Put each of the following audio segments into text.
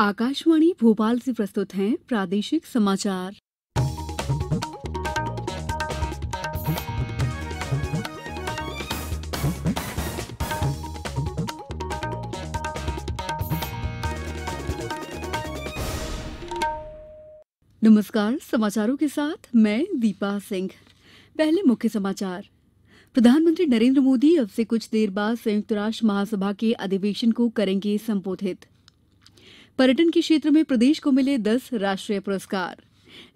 आकाशवाणी भोपाल से प्रस्तुत हैं प्रादेशिक समाचार नमस्कार समाचारों के साथ मैं दीपा सिंह पहले मुख्य समाचार प्रधानमंत्री नरेंद्र मोदी अब से कुछ देर बाद संयुक्त राष्ट्र महासभा के अधिवेशन को करेंगे संबोधित पर्यटन के क्षेत्र में प्रदेश को मिले दस राष्ट्रीय पुरस्कार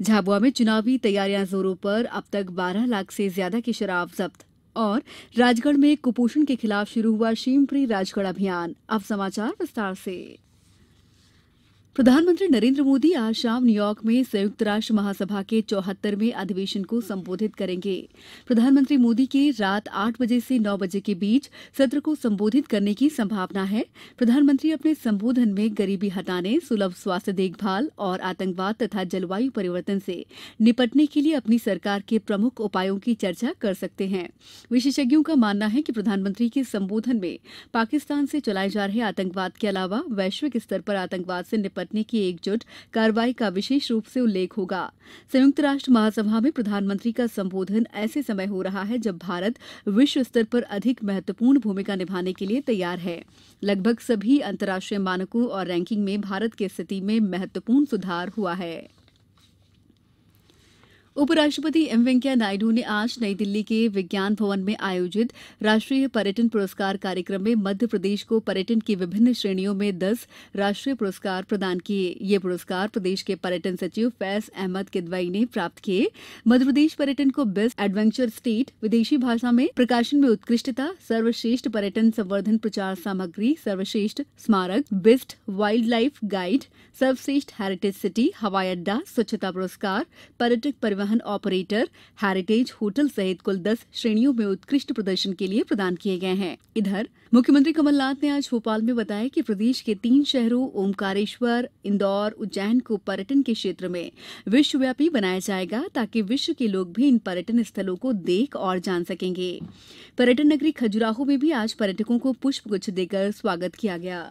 झाबुआ में चुनावी तैयारियां जोरों पर अब तक बारह लाख से ज्यादा की शराब जब्त और राजगढ़ में कुपोषण के खिलाफ शुरू हुआ शेमफ्री राजगढ़ अभियान अब समाचार विस्तार से प्रधानमंत्री नरेन्द्र मोदी आज शाम न्यूयॉर्क में संयुक्त राष्ट्र महासभा के चौहत्तरवें अधिवेशन को संबोधित करेंगे प्रधानमंत्री मोदी के रात आठ बजे से नौ बजे के बीच सत्र को संबोधित करने की संभावना है प्रधानमंत्री अपने संबोधन में गरीबी हटाने सुलभ स्वास्थ्य देखभाल और आतंकवाद तथा जलवायु परिवर्तन से निपटने के लिए अपनी सरकार के प्रमुख उपायों की चर्चा कर सकते हैं विशेषज्ञों का मानना है कि प्रधानमंत्री के संबोधन में पाकिस्तान से चलाए जा रहे आतंकवाद के अलावा वैश्विक स्तर पर आतंकवाद से निपट निपटने की एकजुट कार्रवाई का विशेष रूप से उल्लेख होगा संयुक्त राष्ट्र महासभा में प्रधानमंत्री का संबोधन ऐसे समय हो रहा है जब भारत विश्व स्तर पर अधिक महत्वपूर्ण भूमिका निभाने के लिए तैयार है लगभग सभी अंतर्राष्ट्रीय मानकों और रैंकिंग में भारत की स्थिति में महत्वपूर्ण सुधार हुआ है उपराष्ट्रपति एम वेंकैया नायडू ने आज नई दिल्ली के विज्ञान भवन में आयोजित राष्ट्रीय पर्यटन पुरस्कार कार्यक्रम में मध्यप्रदेश को पर्यटन की विभिन्न श्रेणियों में दस राष्ट्रीय पुरस्कार प्रदान किए ये पुरस्कार प्रदेश के पर्यटन सचिव फैज अहमद किदवई ने प्राप्त किए मध्यप्रदेश पर्यटन को बेस्ट एडवेंचर स्टेट विदेशी भाषा में प्रकाशन में उत्कृष्टता सर्वश्रेष्ठ पर्यटन संवर्धन प्रचार सामग्री सर्वश्रेष्ठ स्मारक बेस्ट वाइल्ड लाइफ गाइड सर्वश्रेष्ठ हेरिटेज सिटी हवाई अड्डा स्वच्छता पुरस्कार पर्यटक परिवहन परिवहन ऑपरेटर हेरिटेज होटल सहित कुल दस श्रेणियों में उत्कृष्ट प्रदर्शन के लिए प्रदान किये गये हैं इधर मुख्यमंत्री कमलनाथ ने आज भोपाल में बताया कि प्रदेश के तीन शहरों ओमकारेश्वर इंदौर उज्जैन को पर्यटन के क्षेत्र में विश्वव्यापी बनाया जाएगा ताकि विश्व के लोग भी इन पर्यटन स्थलों को देख और जान सकेंगे पर्यटन नगरी खजुराहो में भी आज पर्यटकों को पुष्प गुच्छ देकर स्वागत किया गया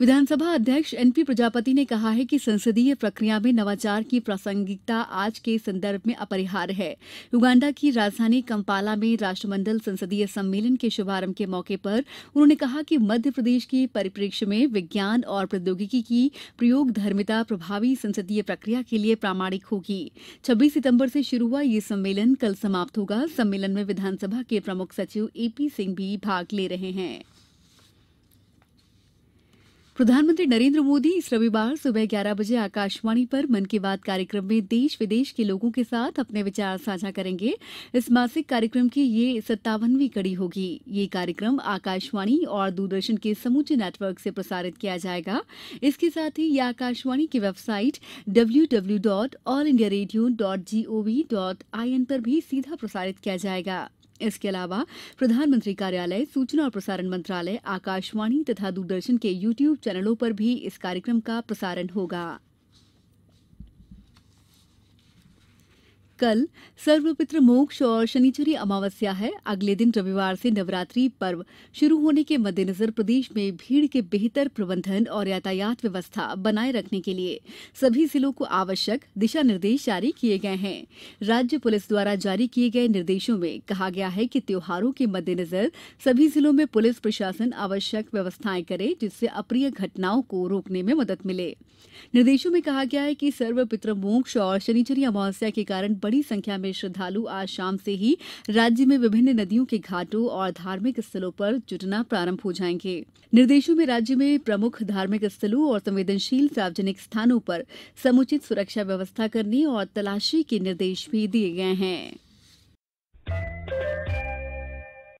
विधानसभा अध्यक्ष एनपी प्रजापति ने कहा है कि संसदीय प्रक्रिया में नवाचार की प्रासंगिकता आज के संदर्भ में अपरिहार्य है युगांडा की राजधानी कंपाला में राष्ट्रमंडल संसदीय सम्मेलन के शुभारंभ के मौके पर उन्होंने कहा कि मध्य प्रदेश के परिप्रेक्ष्य में विज्ञान और प्रौद्योगिकी की प्रयोग धर्मिता प्रभावी संसदीय प्रक्रिया के लिए प्रामाणिक होगी छब्बीस सितम्बर से शुरू हुआ यह सम्मेलन कल समाप्त होगा सम्मेलन में विधानसभा के प्रमुख सचिव एपी सिंह भी भाग ले रहे हैं प्रधानमंत्री नरेन्द्र मोदी इस रविवार सुबह ग्यारह बजे आकाशवाणी पर मन की बात कार्यक्रम में देश विदेश के लोगों के साथ अपने विचार साझा करेंगे इस मासिक कार्यक्रम की ये सत्तावनवीं कड़ी होगी ये कार्यक्रम आकाशवाणी और दूरदर्शन के समूचे नेटवर्क से प्रसारित किया जाएगा इसके साथ ही यह आकाशवाणी की website W W dot All India Radio dot dot I N पर भी सीधा प्रसारित किया जाएगा इसके अलावा प्रधानमंत्री कार्यालय सूचना और प्रसारण मंत्रालय आकाशवाणी तथा दूरदर्शन के यू ट्यूब चैनलों पर भी इस कार्यक्रम का प्रसारण होगा कल सर्वपित्र मोक्ष और शनिश्चरी अमावस्या है अगले दिन रविवार से नवरात्रि पर्व शुरू होने के मद्देनजर प्रदेश में भीड़ के बेहतर प्रबंधन और यातायात व्यवस्था बनाए रखने के लिए सभी जिलों को आवश्यक दिशा निर्देश जारी किए गए हैं राज्य पुलिस द्वारा जारी किए गए निर्देशों में कहा गया है कि त्योहारों के मद्देनजर सभी जिलों में पुलिस प्रशासन आवश्यक व्यवस्थाएं करे जिससे अप्रिय घटनाओं को रोकने में मदद मिले निर्देशों में कहा गया है कि सर्वपित्र मोक्ष और शनिचरी अमावस्या के कारण बड़ी संख्या में श्रद्वालु आज शाम से ही राज्य में विभिन्न नदियों के घाटों और धार्मिक स्थलों पर जुटना प्रारंभ हो जाएंगे निर्देशों में राज्य में प्रमुख धार्मिक स्थलों और संवेदनशील सार्वजनिक स्थानों पर समुचित सुरक्षा व्यवस्था करने और तलाशी के निर्देश भी दिए गए हैं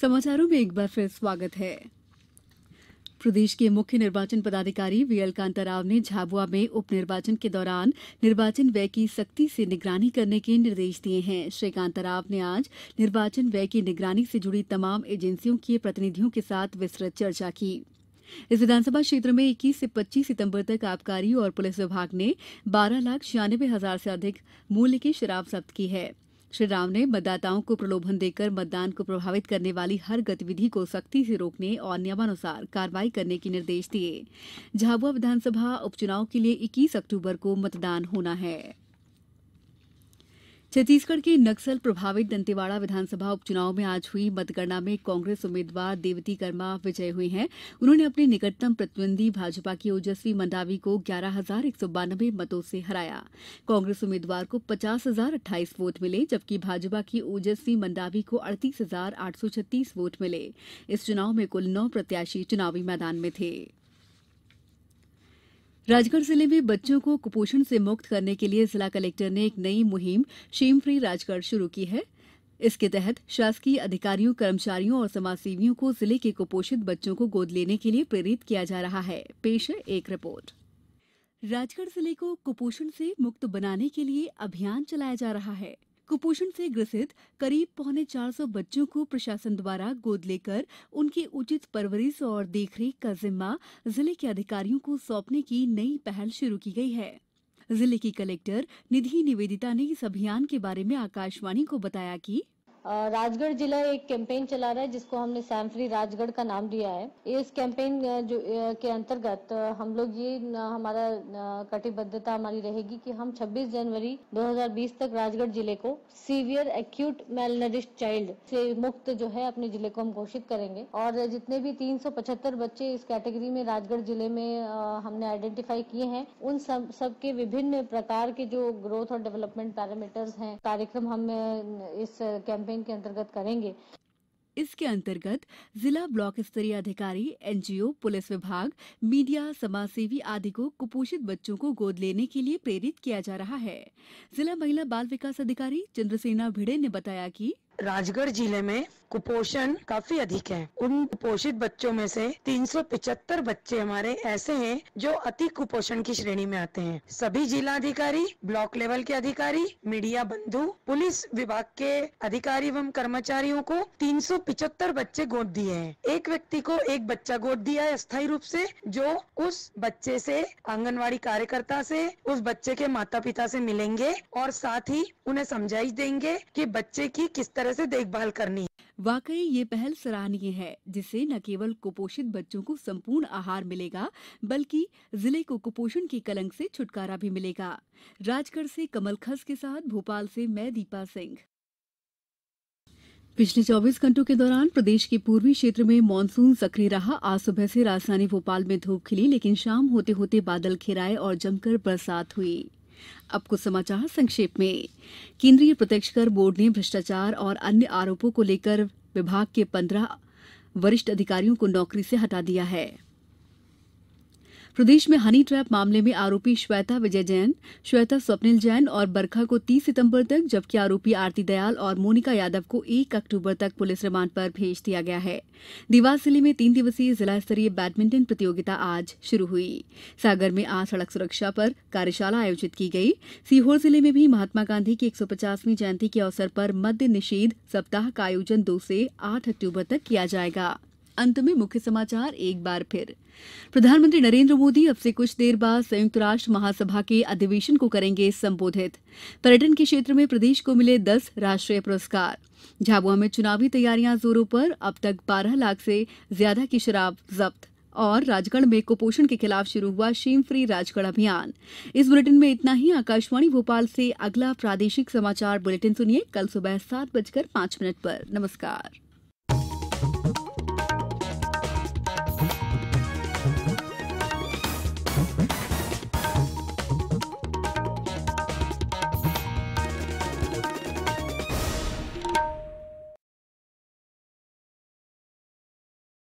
समाचारों में एक बार फिर स्वागत है प्रदेश के मुख्य निर्वाचन पदाधिकारी वीएल कांताराव ने झाबुआ में उप निर्वाचन के दौरान निर्वाचन व्यय की सख्ती से निगरानी करने के निर्देश दिए हैं श्री कांताराव ने आज निर्वाचन व्यय की निगरानी से जुड़ी तमाम एजेंसियों के प्रतिनिधियों के साथ विस्तृत चर्चा की इस विधानसभा क्षेत्र में 21 से 25 सितंबर तक आबकारी और पुलिस विभाग ने बारह लाख छियानबे हजार से अधिक मूल्य की शराब जब्त की है श्री राव ने मतदाताओं को प्रलोभन देकर मतदान को प्रभावित करने वाली हर गतिविधि को सख्ती से रोकने और नियमानुसार कार्यवाही करने के निर्देश दिये झाबुआ विधानसभा उपचुनाव के लिए इक्कीस अक्टूबर को मतदान होना है छत्तीसगढ़ के नक्सल प्रभावित दंतेवाड़ा विधानसभा उपचुनाव में आज हुई मतगणना में कांग्रेस उम्मीदवार देवती कर्मा विजयी हुई हैं उन्होंने अपने निकटतम प्रतिद्वंदी भाजपा की ओजस्वी मंडावी को ग्यारह हजार एक सौ बानवे मतों से हराया कांग्रेस उम्मीदवार को पचास हजार अट्ठाईस वोट मिले जबकि भाजपा की ओजस्वी मंडावी को अड़तीस हजार आठ सौ छत्तीस वोट मिले इस चुनाव में कुल नौ प्रत्याशी चुनावी मैदान में थे राजगढ़ जिले में बच्चों को कुपोषण से मुक्त करने के लिए जिला कलेक्टर ने एक नई मुहिम शेम फ्री राजगढ़ शुरू की है इसके तहत शासकीय अधिकारियों कर्मचारियों और समाजसेवियों को जिले के कुपोषित बच्चों को गोद लेने के लिए प्रेरित किया जा रहा है पेश है एक रिपोर्ट राजगढ़ जिले को कुपोषण से मुक्त बनाने के लिए अभियान चलाया जा रहा है कुपोषण से ग्रसित करीब पौने चार सौ बच्चों को प्रशासन द्वारा गोद लेकर उनकी उचित परवरिश और देखरेख का जिम्मा जिले के अधिकारियों को सौंपने की नई पहल शुरू की गई है जिले की कलेक्टर निधि निवेदिता ने इस अभियान के बारे में आकाशवाणी को बताया कि राजगढ़ जिला एक कैंपेन चला रहा है जिसको हमने सैम फ्री राजगढ़ का नाम दिया है इस कैंपेन जो के अंतर्गत हम लोग ये हमारा कटिबद्धता हमारी रहेगी कि हम 26 जनवरी 2020 तक राजगढ़ जिले को सीवियर एक्यूट मेलनरिश चाइल्ड से मुक्त जो है अपने जिले को हम घोषित करेंगे और जितने भी तीन बच्चे इस कैटेगरी में राजगढ़ जिले में हमने आइडेंटिफाई किए हैं उन सब सबके विभिन्न प्रकार के जो ग्रोथ और डेवलपमेंट पैरामीटर्स हैं कार्यक्रम हम इस कैंपेन कैंपेन के अंतर्गत करेंगे इसके अंतर्गत जिला ब्लॉक स्तरीय अधिकारी एनजीओ पुलिस विभाग मीडिया समाजसेवी आदि को कुपोषित बच्चों को गोद लेने के लिए प्रेरित किया जा रहा है जिला महिला बाल विकास अधिकारी चंद्रसेना भिड़े ने बताया कि राजगढ़ जिले में कुपोषण काफी अधिक है उन कुपोषित बच्चों में से 375 बच्चे हमारे ऐसे हैं जो अति कुपोषण की श्रेणी में आते हैं सभी जिला अधिकारी ब्लॉक लेवल के अधिकारी मीडिया बंधु पुलिस विभाग के अधिकारी एवं कर्मचारियों को 375 बच्चे गोद दिए हैं एक व्यक्ति को एक बच्चा गोद दिया है स्थायी रूप से जो उस बच्चे से आंगनबाड़ी कार्यकर्ता से उस बच्चे के माता पिता से मिलेंगे और साथ ही उन्हें समझाइश देंगे की बच्चे की किस तरह तरह से देखभाल करनी है वाकई ये पहल सराहनीय है जिससे न केवल कुपोषित बच्चों को संपूर्ण आहार मिलेगा बल्कि जिले को कुपोषण के कलंक से छुटकारा भी मिलेगा राजगढ़ से कमल खस के साथ भोपाल से मैं दीपा सिंह पिछले 24 घंटों के दौरान प्रदेश के पूर्वी क्षेत्र में मानसून सक्रिय रहा आज सुबह से राजधानी भोपाल में धूप खिली लेकिन शाम होते होते बादल घिराए और जमकर बरसात हुई अब कुछ समाचार संक्षेप में केन्द्रीय प्रत्यक्ष कर बोर्ड ने भ्रष्टाचार और अन्य आरोपों को लेकर विभाग के पन्द्रह वरिष्ठ अधिकारियों को नौकरी से हटा दिया है प्रदेश में हनी ट्रैप मामले में आरोपी श्वेता विजय जैन श्वेता स्वप्निल जैन और बरखा को तीस सितंबर तक जबकि आरोपी आरती दयाल और मोनिका यादव को एक अक्टूबर तक पुलिस रिमांड पर भेज दिया गया है देवास जिले में तीन दिवसीय जिला स्तरीय बैडमिंटन प्रतियोगिता आज शुरू हुई सागर में आज सड़क सुरक्षा पर कार्यशाला आयोजित की गई सीहोर जिले में भी महात्मा गांधी की एक जयंती के अवसर पर मद्य निषेध सप्ताह का आयोजन दो से आठ अक्टूबर तक किया जाएगा अंत में मुख्य समाचार एक बार फिर प्रधानमंत्री नरेंद्र मोदी अब से कुछ देर बाद संयुक्त राष्ट्र महासभा के अधिवेशन को करेंगे संबोधित पर्यटन के क्षेत्र में प्रदेश को मिले दस राष्ट्रीय पुरस्कार झाबुआ में चुनावी तैयारियां जोरों पर अब तक बारह लाख से ज्यादा की शराब जब्त और राजगढ़ में कुपोषण के खिलाफ शुरू हुआ शेम फ्री राजगढ़ अभियान इस बुलेटिन में इतना ही आकाशवाणी भोपाल से अगला प्रादेशिक समाचार बुलेटिन सुनिए कल सुबह सात बजकर पांच मिनट पर नमस्कार